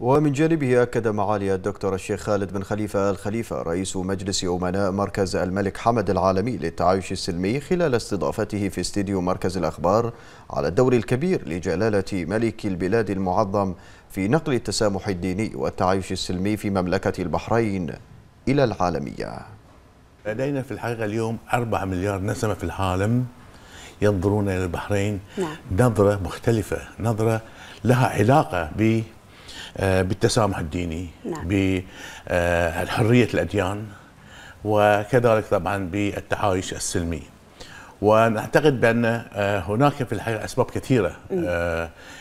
ومن جانبه أكد معالي الدكتور الشيخ خالد بن خليفة الخليفة رئيس مجلس أمناء مركز الملك حمد العالمي للتعايش السلمي خلال استضافته في استديو مركز الأخبار على الدور الكبير لجلالة ملك البلاد المعظم في نقل التسامح الديني والتعايش السلمي في مملكة البحرين إلى العالمية لدينا في الحقيقة اليوم 4 مليار نسمة في العالم ينظرون إلى البحرين نعم. نظرة مختلفة نظرة لها علاقة ب آه، بالتسامح الديني نعم. بحريه آه، الاديان وكذلك طبعا بالتعايش السلمي ونعتقد بان آه، هناك في الحقيقه اسباب كثيره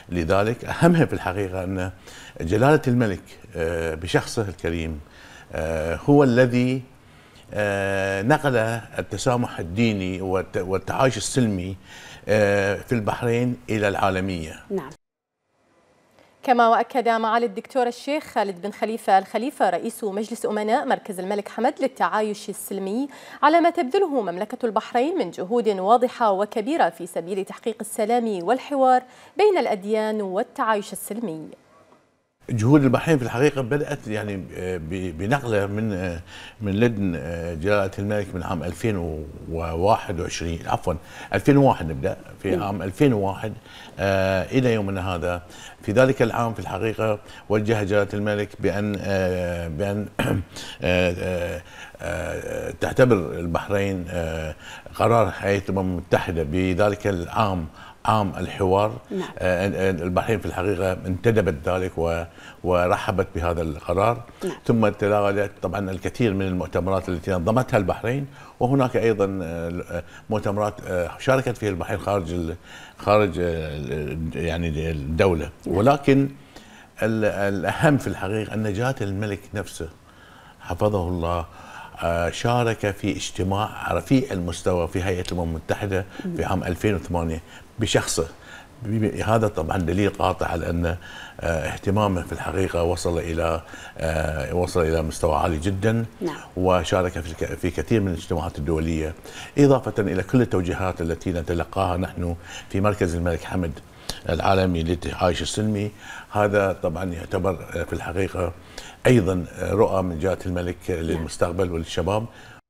لذلك اهمها في الحقيقه ان جلاله الملك بشخصه الكريم هو الذي نقل التسامح الديني والتعايش السلمي في البحرين الى العالميه نعم. كما وأكد معالي الدكتور الشيخ خالد بن خليفة الخليفة رئيس مجلس أمناء مركز الملك حمد للتعايش السلمي على ما تبذله مملكة البحرين من جهود واضحة وكبيرة في سبيل تحقيق السلام والحوار بين الأديان والتعايش السلمي جهود البحرين في الحقيقه بدات يعني آه، بنقله من آه، من لدن آه، جلاله الملك من عام 2021 عفوا 2001 نبدا في عام 2001 الى يومنا هذا في ذلك العام في الحقيقه وجه جلاله الملك بان بان تعتبر البحرين قرار هيئه الامم المتحده بذلك العام عام الحوار نعم. آه، آه، آه، البحرين في الحقيقة انتدبت ذلك ورحبت بهذا القرار نعم. ثم تناولت طبعا الكثير من المؤتمرات التي نظمتها البحرين وهناك أيضا مؤتمرات شاركت فيها البحرين خارج خارج يعني الدولة نعم. ولكن الأهم في الحقيقة أن نجاة الملك نفسه حفظه الله آه، شارك في اجتماع رفيع المستوى في هيئة الأمم المتحدة في عام 2008 بشخصه هذا طبعا دليل قاطع على ان آه، اهتمامه في الحقيقه وصل الى آه، وصل الى مستوى عالي جدا نعم. وشارك في كثير من الاجتماعات الدوليه اضافه الى كل التوجيهات التي نتلقاها نحن في مركز الملك حمد العالمي للتعايش السلمي هذا طبعا يعتبر آه، في الحقيقه ايضا رؤى من جهه الملك نعم. للمستقبل وللشباب